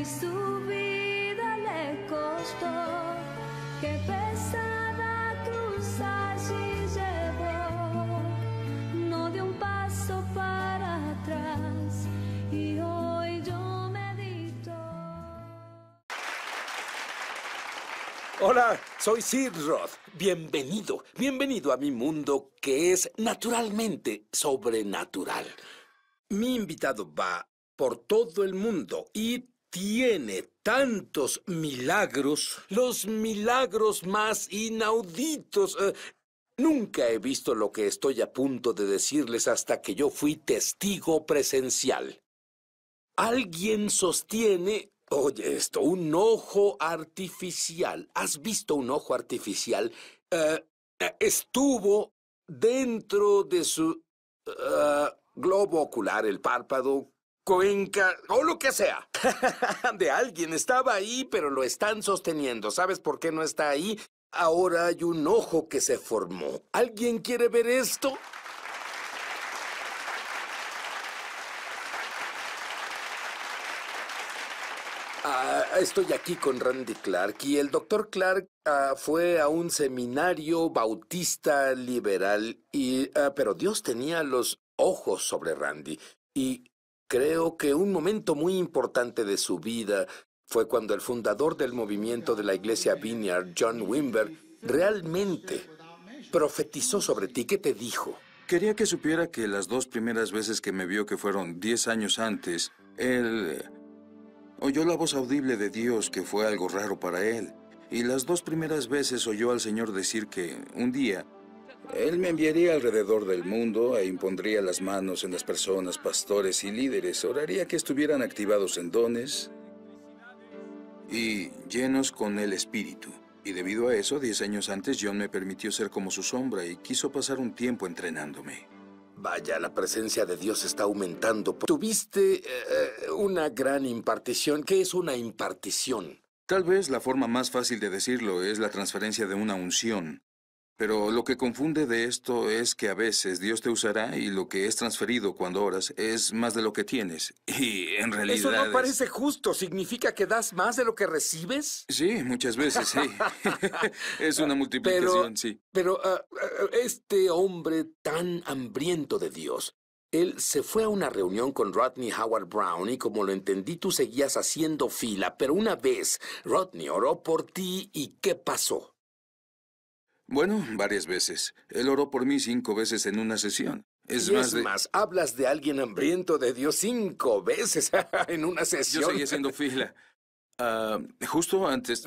y su vida le costó. Qué pesada cruz allí llevó, no dio un paso para atrás y hoy yo medito. Hola, soy Sid Roth. Bienvenido, bienvenido a mi mundo que es naturalmente sobrenatural. Mi invitado va por todo el mundo y tiene tantos milagros, los milagros más inauditos. Eh, nunca he visto lo que estoy a punto de decirles hasta que yo fui testigo presencial. Alguien sostiene, oye esto, un ojo artificial. ¿Has visto un ojo artificial? Eh, estuvo dentro de su eh, globo ocular, el párpado, Cuenca o lo que sea. de alguien estaba ahí, pero lo están sosteniendo. ¿Sabes por qué no está ahí? Ahora hay un ojo que se formó. ¿Alguien quiere ver esto? Ah, estoy aquí con Randy Clark y el doctor Clark ah, fue a un seminario bautista liberal y ah, pero Dios tenía los ojos sobre Randy y Creo que un momento muy importante de su vida fue cuando el fundador del movimiento de la iglesia Vineyard, John Wimber, realmente profetizó sobre ti. ¿Qué te dijo? Quería que supiera que las dos primeras veces que me vio, que fueron 10 años antes, él eh, oyó la voz audible de Dios, que fue algo raro para él. Y las dos primeras veces oyó al Señor decir que un día él me enviaría alrededor del mundo e impondría las manos en las personas, pastores y líderes. Oraría que estuvieran activados en dones y llenos con el Espíritu. Y debido a eso, diez años antes, John me permitió ser como su sombra y quiso pasar un tiempo entrenándome. Vaya, la presencia de Dios está aumentando. Tuviste eh, una gran impartición. ¿Qué es una impartición? Tal vez la forma más fácil de decirlo es la transferencia de una unción. Pero lo que confunde de esto es que a veces Dios te usará y lo que es transferido cuando oras es más de lo que tienes. Y en realidad... Eso no parece justo. ¿Significa que das más de lo que recibes? Sí, muchas veces, sí. es una multiplicación, pero, sí. Pero ah, ah, este hombre tan hambriento de Dios, él se fue a una reunión con Rodney Howard Brown y como lo entendí tú seguías haciendo fila, pero una vez Rodney oró por ti y ¿qué pasó? Bueno, varias veces. Él oró por mí cinco veces en una sesión. Es más, hablas de alguien hambriento de Dios cinco veces en una sesión. Yo seguí haciendo fila. Ah, justo antes.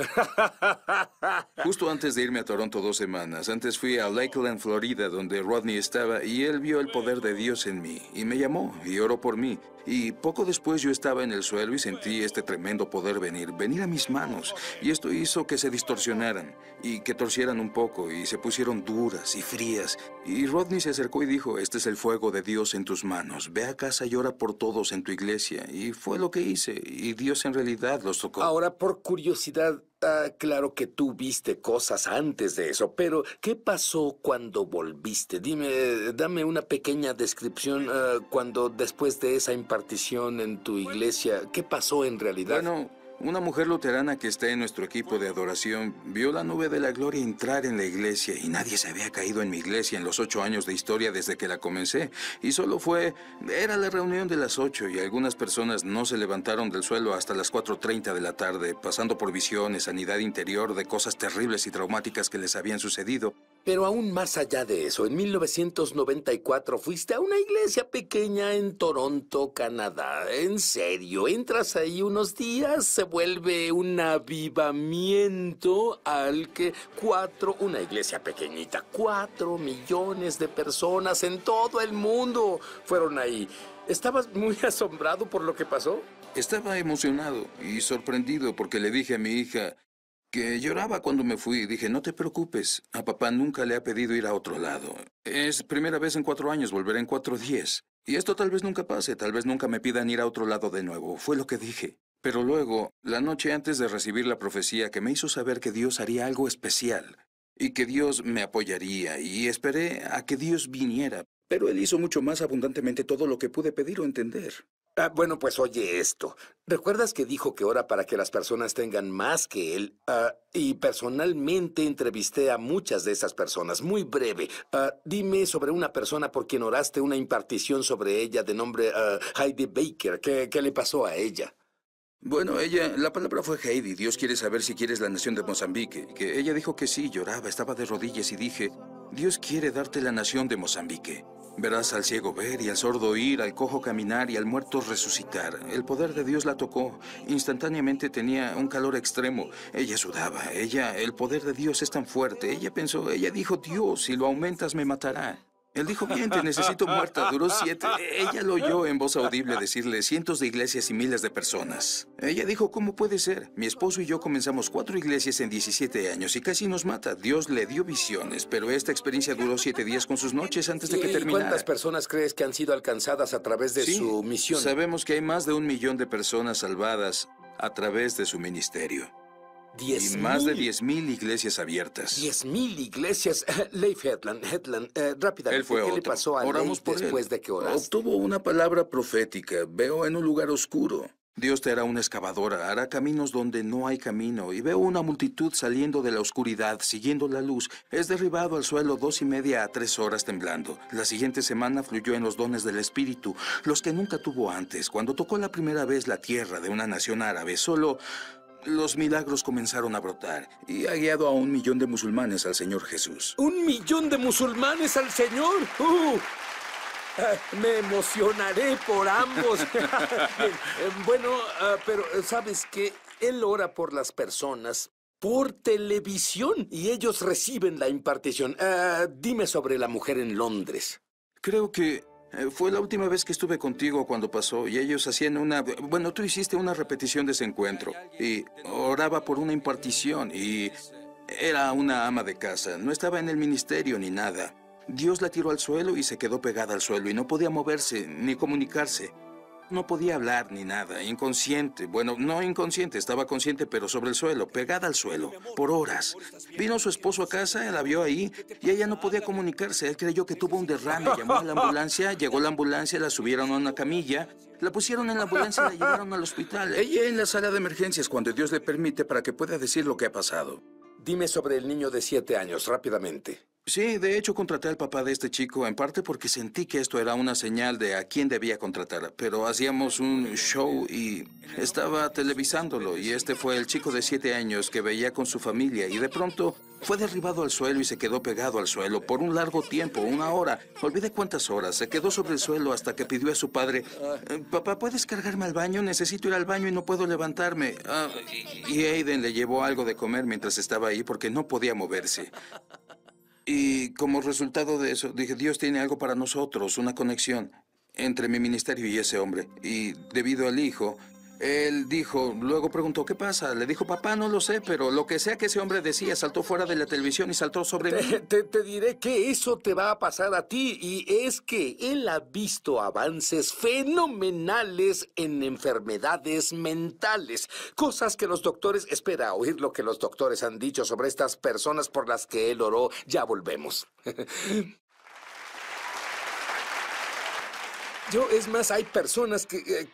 justo antes de irme a Toronto dos semanas, antes fui a Lakeland, Florida, donde Rodney estaba, y él vio el poder de Dios en mí, y me llamó, y oró por mí. Y poco después yo estaba en el suelo y sentí este tremendo poder venir, venir a mis manos. Y esto hizo que se distorsionaran, y que torcieran un poco, y se pusieron duras y frías. Y Rodney se acercó y dijo, este es el fuego de Dios en tus manos, ve a casa y ora por todos en tu iglesia. Y fue lo que hice, y Dios en realidad los tocó. Ahora, por curiosidad, ah, claro que tú viste cosas antes de eso, pero ¿qué pasó cuando volviste? Dime, dame una pequeña descripción ah, cuando después de esa impartición en tu iglesia, ¿qué pasó en realidad? Bueno, una mujer luterana que está en nuestro equipo de adoración vio la nube de la gloria entrar en la iglesia y nadie se había caído en mi iglesia en los ocho años de historia desde que la comencé. Y solo fue, era la reunión de las ocho y algunas personas no se levantaron del suelo hasta las 4.30 de la tarde, pasando por visiones, sanidad interior de cosas terribles y traumáticas que les habían sucedido. Pero aún más allá de eso, en 1994 fuiste a una iglesia pequeña en Toronto, Canadá. En serio, entras ahí unos días, se vuelve un avivamiento al que cuatro, una iglesia pequeñita, cuatro millones de personas en todo el mundo fueron ahí. ¿Estabas muy asombrado por lo que pasó? Estaba emocionado y sorprendido porque le dije a mi hija, que lloraba cuando me fui. Dije, no te preocupes, a papá nunca le ha pedido ir a otro lado. Es primera vez en cuatro años, volveré en cuatro días. Y esto tal vez nunca pase, tal vez nunca me pidan ir a otro lado de nuevo. Fue lo que dije. Pero luego, la noche antes de recibir la profecía que me hizo saber que Dios haría algo especial y que Dios me apoyaría, y esperé a que Dios viniera, pero Él hizo mucho más abundantemente todo lo que pude pedir o entender. Ah, bueno, pues oye esto. ¿Recuerdas que dijo que ora para que las personas tengan más que él? Ah, y personalmente entrevisté a muchas de esas personas. Muy breve. Ah, dime sobre una persona por quien oraste una impartición sobre ella de nombre Heidi Baker. ¿Qué, le pasó a ella? Bueno, ella, la palabra fue Heidi. Dios quiere saber si quieres la nación de Mozambique. Que ella dijo que sí, lloraba, estaba de rodillas y dije, Dios quiere darte la nación de Mozambique. Verás al ciego ver y al sordo oír, al cojo caminar y al muerto resucitar. El poder de Dios la tocó. Instantáneamente tenía un calor extremo. Ella sudaba. Ella, el poder de Dios es tan fuerte. Ella pensó, ella dijo, Dios, si lo aumentas me matará. Él dijo, bien, te necesito muerta. Duró siete. Ella lo oyó en voz audible decirle cientos de iglesias y miles de personas. Ella dijo, ¿cómo puede ser? Mi esposo y yo comenzamos cuatro iglesias en 17 años y casi nos mata. Dios le dio visiones, pero esta experiencia duró siete días con sus noches antes de que terminara. ¿Cuántas personas crees que han sido alcanzadas a través de su misión? Sabemos que hay más de un millón de personas salvadas a través de su ministerio y más de 10.000 iglesias abiertas. 10.000 iglesias. Leif Hetland, Hetland, eh, rápidamente. Él fue ¿Qué le pasó a Oramos después de que oraste? Obtuvo una palabra profética. Veo en un lugar oscuro. Dios te hará una excavadora, hará caminos donde no hay camino, y veo una multitud saliendo de la oscuridad, siguiendo la luz. Es derribado al suelo dos y media a tres horas temblando. La siguiente semana fluyó en los dones del Espíritu, los que nunca tuvo antes, cuando tocó la primera vez la tierra de una nación árabe. Solo los milagros comenzaron a brotar y ha guiado a un millón de musulmanes al Señor Jesús. ¿Un millón de musulmanes al Señor? ¡Uh! Eh, me emocionaré por ambos. bueno, eh, pero eh, sabes que Él ora por las personas por televisión y ellos reciben la impartición. dime sobre la mujer en Londres. Creo que eh, fue la última vez que estuve contigo cuando pasó y ellos hacían una... Bueno, tú hiciste una repetición de ese encuentro y oraba por una impartición y era una ama de casa. No estaba en el ministerio ni nada. Dios la tiró al suelo y se quedó pegada al suelo y no podía moverse ni comunicarse. No podía hablar ni nada, inconsciente. Bueno, no inconsciente, estaba consciente, pero sobre el suelo, pegada al suelo, por horas. Vino su esposo a casa, la vio ahí, y ella no podía comunicarse. Él creyó que tuvo un derrame, llamó a la ambulancia, llegó la ambulancia, la subieron a una camilla, la pusieron en la ambulancia y la llevaron al hospital. Ella en la sala de emergencias, cuando Dios le permite, para que pueda decir lo que ha pasado. Dime sobre el niño de siete años, rápidamente. Sí, de hecho contraté al papá de este chico en parte porque sentí que esto era una señal de a quién debía contratar, pero hacíamos un show y estaba televisándolo y este fue el chico de siete años que veía con su familia y de pronto fue derribado al suelo y se quedó pegado al suelo por un largo tiempo, una hora, Olvide cuántas horas, se quedó sobre el suelo hasta que pidió a su padre, eh, papá, ¿puedes cargarme al baño? Necesito ir al baño y no puedo levantarme. Ah, y Aiden le llevó algo de comer mientras estaba ahí porque no podía moverse. Y como resultado de eso, dije, Dios tiene algo para nosotros, una conexión entre mi ministerio y ese hombre. Y debido al hijo, él dijo, luego preguntó, ¿qué pasa? Le dijo, papá, no lo sé, pero lo que sea que ese hombre decía, saltó fuera de la televisión y saltó sobre te, mí. Te, diré que eso te va a pasar a ti, y es que él ha visto avances fenomenales en enfermedades mentales, cosas que los doctores, espera oír lo que los doctores han dicho sobre estas personas por las que él oró, ya volvemos. es más, hay personas que, eh,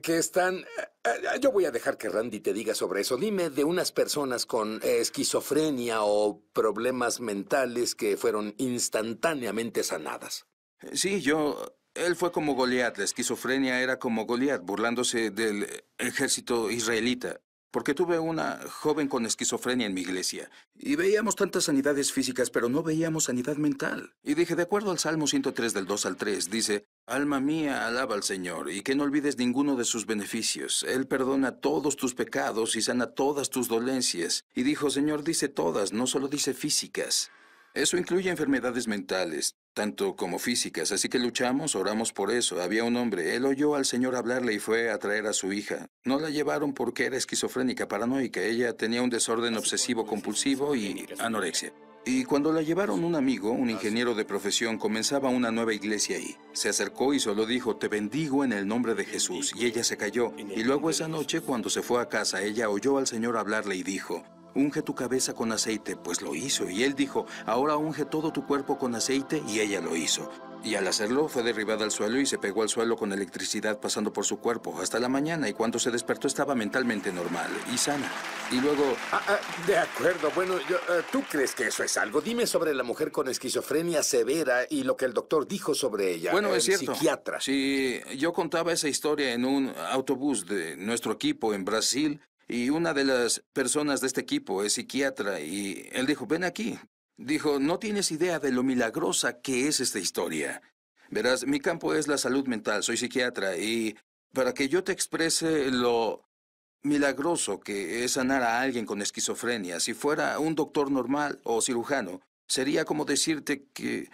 que, están... Eh, eh, yo voy a dejar que Randy te diga sobre eso. Dime de unas personas con esquizofrenia o problemas mentales que fueron instantáneamente sanadas. Sí, yo... Él fue como Goliat. La esquizofrenia era como Goliat, burlándose del ejército israelita porque tuve una joven con esquizofrenia en mi iglesia. Y veíamos tantas sanidades físicas, pero no veíamos sanidad mental. Y dije, de acuerdo al Salmo 103 del 2 al 3, dice, Alma mía, alaba al Señor, y que no olvides ninguno de sus beneficios. Él perdona todos tus pecados y sana todas tus dolencias. Y dijo, Señor, dice todas, no solo dice físicas. Eso incluye enfermedades mentales, tanto como físicas, así que luchamos, oramos por eso. Había un hombre, él oyó al Señor hablarle y fue a traer a su hija. No la llevaron porque era esquizofrénica, paranoica, ella tenía un desorden obsesivo compulsivo y anorexia. Y cuando la llevaron un amigo, un ingeniero de profesión, comenzaba una nueva iglesia ahí. Se acercó y solo dijo, te bendigo en el nombre de Jesús. Y ella se cayó. Y luego esa noche, cuando se fue a casa, ella oyó al Señor hablarle y dijo, unge tu cabeza con aceite, pues lo hizo. Y él dijo, ahora unge todo tu cuerpo con aceite, y ella lo hizo. Y al hacerlo, fue derribada al suelo y se pegó al suelo con electricidad pasando por su cuerpo hasta la mañana. Y cuando se despertó, estaba mentalmente normal y sana. Y luego. Ah, ah, de acuerdo. Bueno, eh, ¿tú crees que eso es algo? Dime sobre la mujer con esquizofrenia severa y lo que el doctor dijo sobre ella. Bueno, es cierto. Psiquiatra. Sí, yo contaba esa historia en un autobús de nuestro equipo en Brasil. Y una de las personas de este equipo es psiquiatra y él dijo, ven aquí, Dijo, no tienes idea de lo milagrosa que es esta historia. Verás, mi campo es la salud mental, soy psiquiatra, y para que yo te exprese lo milagroso que es sanar a alguien con esquizofrenia, si fuera un doctor normal o cirujano, sería como decirte que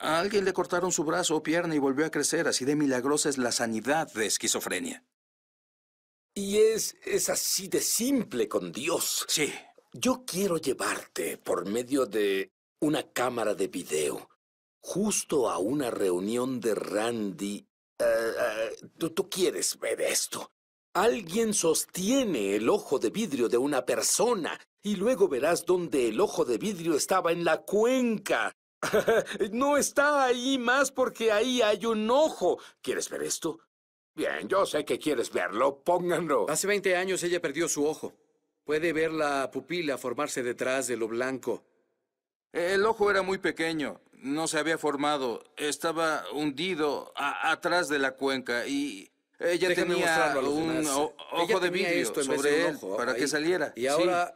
a alguien le cortaron su brazo o pierna y volvió a crecer, así de milagrosa es la sanidad de esquizofrenia. Y es, es así de simple con Dios. Sí, yo quiero llevarte por medio de una cámara de video justo a una reunión de Randy. Eh, eh, tú, tú quieres ver esto. Alguien sostiene el ojo de vidrio de una persona y luego verás dónde el ojo de vidrio estaba en la cuenca. no está ahí más porque ahí hay un ojo. ¿Quieres ver esto? Bien, yo sé que quieres verlo. Pónganlo. Hace 20 años ella perdió su ojo. Puede ver la pupila formarse detrás de lo blanco. El ojo era muy pequeño, no se había formado, estaba hundido atrás de la cuenca y ella tenía un ojo de vidrio sobre él para que saliera. Y ahora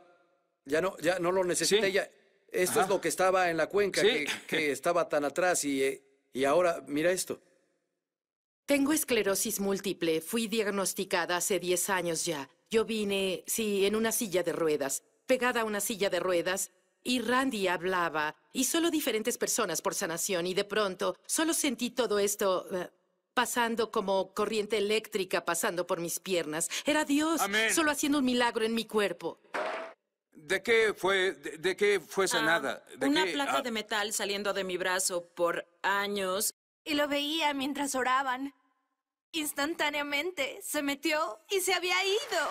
ya no ya no lo necesita ella. Esto es lo que estaba en la cuenca, que, estaba tan atrás y, eh, y ahora mira esto. Tengo esclerosis múltiple, fui diagnosticada hace 10 años ya. Yo vine, sí, en una silla de ruedas, pegada a una silla de ruedas, y Randy hablaba, y solo diferentes personas por sanación, y de pronto solo sentí todo esto eh, pasando como corriente eléctrica, pasando por mis piernas. Era Dios, solo haciendo un milagro en mi cuerpo. ¿De qué fue, de, qué fue ah, sanada? una placa ah. de metal saliendo de mi brazo por años. Y lo veía mientras oraban. Instantáneamente se metió y se había ido.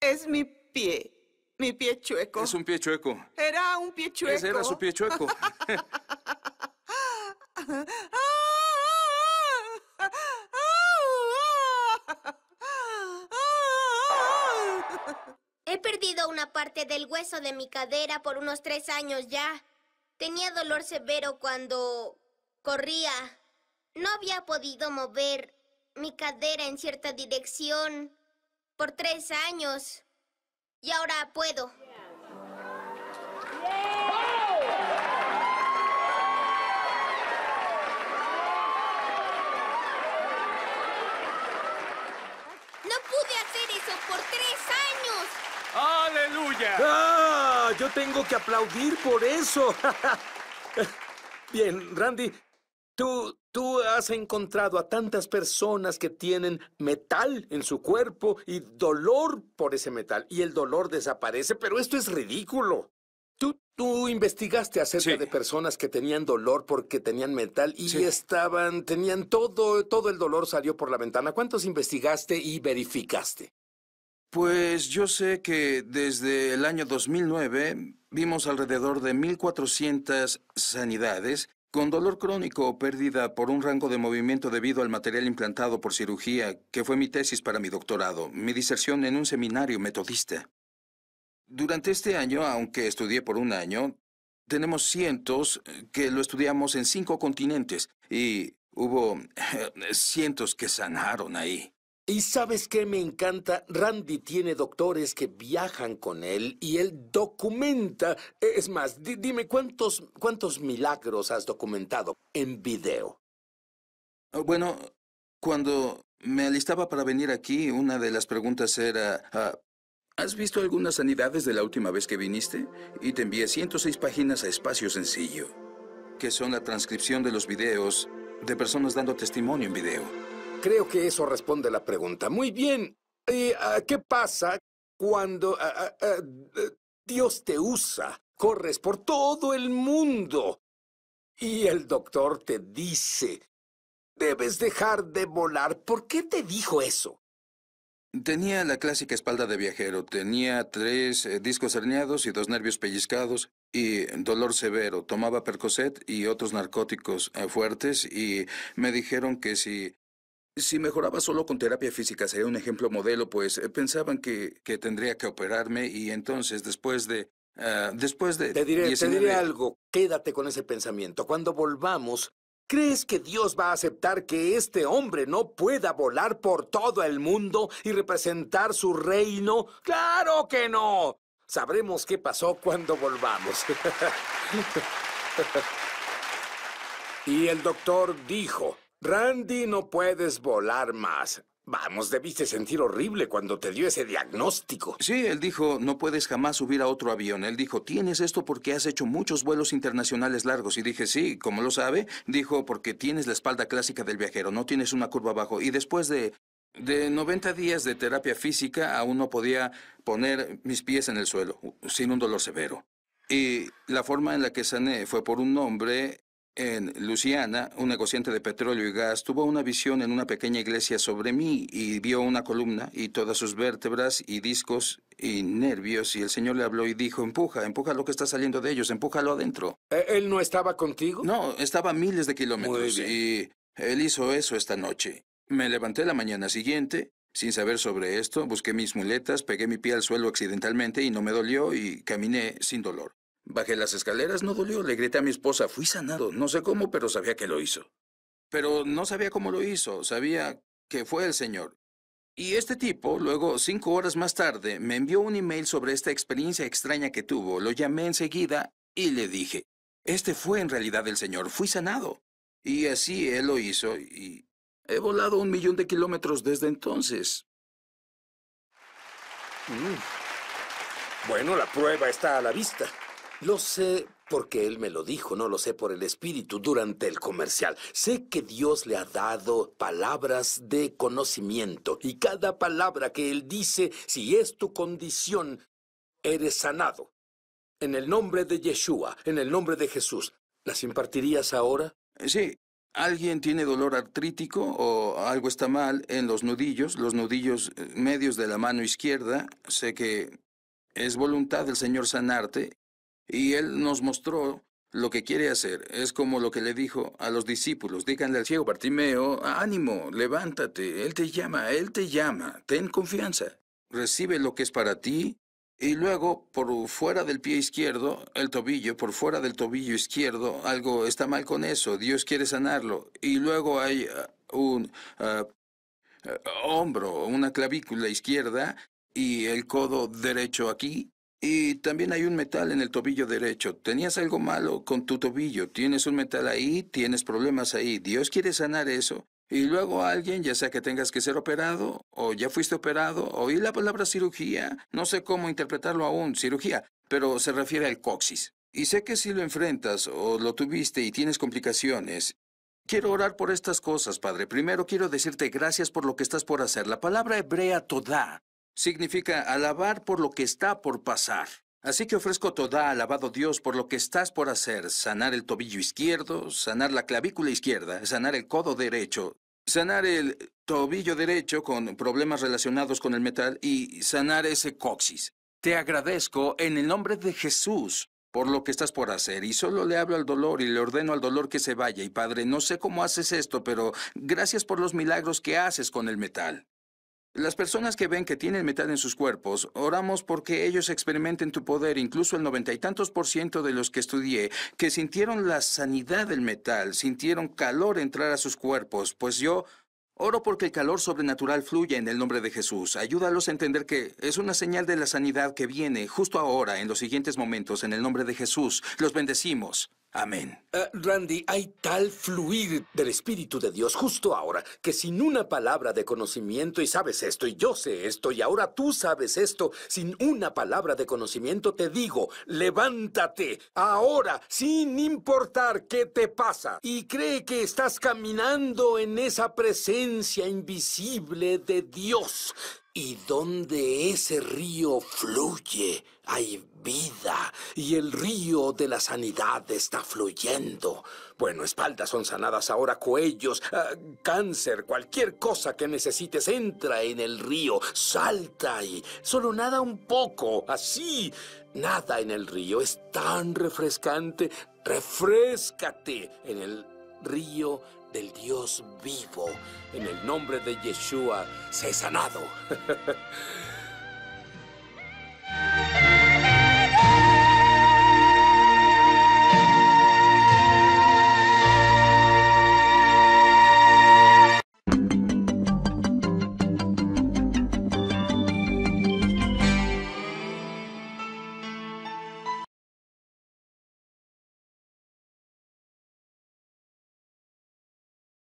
Es mi pie. Mi pie chueco. Es un pie chueco. Era un pie chueco. Ese era su pie chueco. He perdido una parte del hueso de mi cadera por unos tres años ya. Tenía dolor severo cuando corría. No había podido mover mi cadera en cierta dirección por tres años y ahora puedo. No pude hacer eso por tres años. ¡Aleluya! ¡Ah! Yo tengo que aplaudir por eso. Bien, Randy, tú Tú has encontrado a tantas personas que tienen metal en su cuerpo y dolor por ese metal, y el dolor desaparece, pero esto es ridículo. Tú, tú investigaste acerca de personas que tenían dolor porque tenían metal y estaban, tenían todo, todo el dolor salió por la ventana. ¿Cuántos investigaste y verificaste? Pues yo sé que desde el año 2009 vimos alrededor de 1.400 sanidades con dolor crónico o pérdida por un rango de movimiento debido al material implantado por cirugía, que fue mi tesis para mi doctorado, mi diserción en un seminario metodista. Durante este año, aunque estudié por un año, tenemos cientos eh, que lo estudiamos en cinco continentes y hubo eh, cientos que sanaron ahí. Y sabes qué me encanta, Randy tiene doctores que viajan con él y él documenta. E, es más, dime cuántos milagros has documentado en video. Ah, bueno, cuando me alistaba para venir aquí, una de las preguntas era, ah, ¿has visto algunas sanidades de la última vez que viniste? Y te envié 106 páginas a espacio sencillo, que son la transcripción de los videos de personas dando testimonio en video. Creo que eso responde a la pregunta. Muy bien. ¿Y, eh, ah, ¿Qué pasa cuando ah, ah, Dios te usa? Corres por todo el mundo. Y el doctor te dice, debes dejar de volar. ¿Por qué te dijo eso? Tenía la clásica espalda de viajero, tenía tres eh, discos herniados y dos nervios pellizcados y dolor severo. Tomaba Percocet y otros narcóticos eh, fuertes y me dijeron que si si mejoraba solo con terapia física sería un ejemplo modelo, pues eh, pensaban que, tendría que operarme y entonces después de... Ah, después de... te diré algo, quédate con ese pensamiento. Cuando volvamos, ¿crees que Dios va a aceptar que este hombre no pueda volar por todo el mundo y representar su reino? ¡Claro que no! Sabremos qué pasó cuando volvamos. y el doctor dijo... Randy, no puedes volar más. Vamos, debiste sentir horrible cuando te dio ese diagnóstico. Sí, él dijo, no puedes jamás subir a otro avión. Él dijo, tienes esto porque has hecho muchos vuelos internacionales largos. Y dije, sí, como lo sabe, dijo, porque tienes la espalda clásica del viajero, no tienes una curva abajo. Y después de... De 90 días de terapia física aún no podía poner mis pies en el suelo, sin un dolor severo. Y la forma en la que sané fue por un hombre en Luciana, un negociante de petróleo y gas, tuvo una visión en una pequeña iglesia sobre mí y vio una columna y todas sus vértebras y discos y nervios y el Señor le habló y dijo, empuja, empuja lo que está saliendo de ellos, empújalo adentro. ¿E-, ¿Él no estaba contigo? No, estaba a miles de kilómetros y él hizo eso esta noche. Me levanté la mañana siguiente, sin saber sobre esto, busqué mis muletas, pegué mi pie al suelo accidentalmente y no me dolió y caminé sin dolor. Bajé las escaleras, no dolió, le grité a mi esposa, fui sanado, no sé cómo, pero sabía que lo hizo. Pero no sabía cómo lo hizo, sabía que fue el Señor. Y este tipo, luego, cinco horas más tarde, me envió un email sobre esta experiencia extraña que tuvo, lo llamé enseguida y le dije, este fue en realidad el Señor, fui sanado. Y así él lo hizo y he volado un millón de kilómetros desde entonces. Mm. Bueno, la prueba está a la vista. Lo sé porque Él me lo dijo, no lo sé por el Espíritu durante el comercial. Sé que Dios le ha dado palabras de conocimiento y cada palabra que Él dice, si es tu condición, eres sanado. En el nombre de Yeshua, en el nombre de Jesús, ¿las impartirías ahora? Eh, sí. ¿Alguien tiene dolor artrítico o algo está mal en los nudillos, los nudillos eh, medios de la mano izquierda? Sé que es voluntad del Señor sanarte y él nos mostró lo que quiere hacer. Es como lo que le dijo a los discípulos. Díganle al ciego Bartimeo, ánimo, levántate, él te llama, él te llama, ten confianza. Recibe lo que es para ti y luego, por fuera del pie izquierdo, el tobillo, por fuera del tobillo izquierdo, algo está mal con eso, Dios quiere sanarlo. Y luego hay ah, un ah, ah, hombro, una clavícula izquierda y el codo derecho aquí. Y también hay un metal en el tobillo derecho. Tenías algo malo con tu tobillo. Tienes un metal ahí, tienes problemas ahí. Dios quiere sanar eso. Y luego alguien, ya sea que tengas que ser operado, o ya fuiste operado, oí la palabra cirugía, no sé cómo interpretarlo aún, cirugía, pero se refiere al coxis. Y sé que si lo enfrentas o lo tuviste y tienes complicaciones, quiero orar por estas cosas, Padre. Primero quiero decirte gracias por lo que estás por hacer. La palabra hebrea todá significa alabar por lo que está por pasar. Así que ofrezco toda alabado Dios por lo que estás por hacer, sanar el tobillo izquierdo, sanar la clavícula izquierda, sanar el codo derecho, sanar el tobillo derecho con problemas relacionados con el metal y sanar ese coxis. Te agradezco en el nombre de Jesús por lo que estás por hacer y solo le hablo al dolor y le ordeno al dolor que se vaya y Padre, no sé cómo haces esto, pero gracias por los milagros que haces con el metal. Las personas que ven que tienen metal en sus cuerpos, oramos porque ellos experimenten tu poder, incluso el noventa y tantos por ciento de los que estudié, que sintieron la sanidad del metal, sintieron calor entrar a sus cuerpos, pues yo oro porque el calor sobrenatural fluye en el nombre de Jesús. Ayúdalos a entender que es una señal de la sanidad que viene justo ahora, en los siguientes momentos, en el nombre de Jesús. Los bendecimos. Amén. Eh, Randy, hay tal fluir del Espíritu de Dios justo ahora que sin una palabra de conocimiento, y sabes esto, y yo sé esto, y ahora tú sabes esto, sin una palabra de conocimiento te digo, levántate ahora, sin importar qué te pasa, y cree que estás caminando en esa presencia invisible de Dios. Y donde ese río fluye, hay vida y el río de la sanidad está fluyendo. Bueno, espaldas son sanadas ahora, cuellos, ah, cáncer, cualquier cosa que necesites, entra en el río, salta y solo nada un poco, así. Nada en el río, es tan refrescante. Refrescate en el río del Dios vivo. En el nombre de Yeshua, sé sanado.